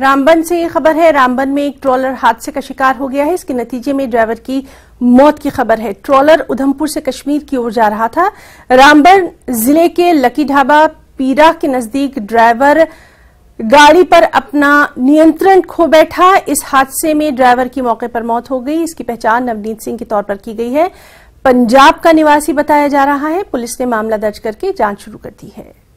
रामबन से खबर है रामबन में एक ट्रॉलर हादसे का शिकार हो गया है इसके नतीजे में ड्राइवर की मौत की खबर है ट्रॉलर उधमपुर से कश्मीर की ओर जा रहा था रामबन जिले के लकी ढाबा पीरा के नजदीक ड्राइवर गाड़ी पर अपना नियंत्रण खो बैठा इस हादसे में ड्राइवर की मौके पर मौत हो गई इसकी पहचान नवनीत सिंह के तौर पर की गई है पंजाब का निवासी बताया जा रहा है पुलिस ने मामला दर्ज करके जांच शुरू कर दी है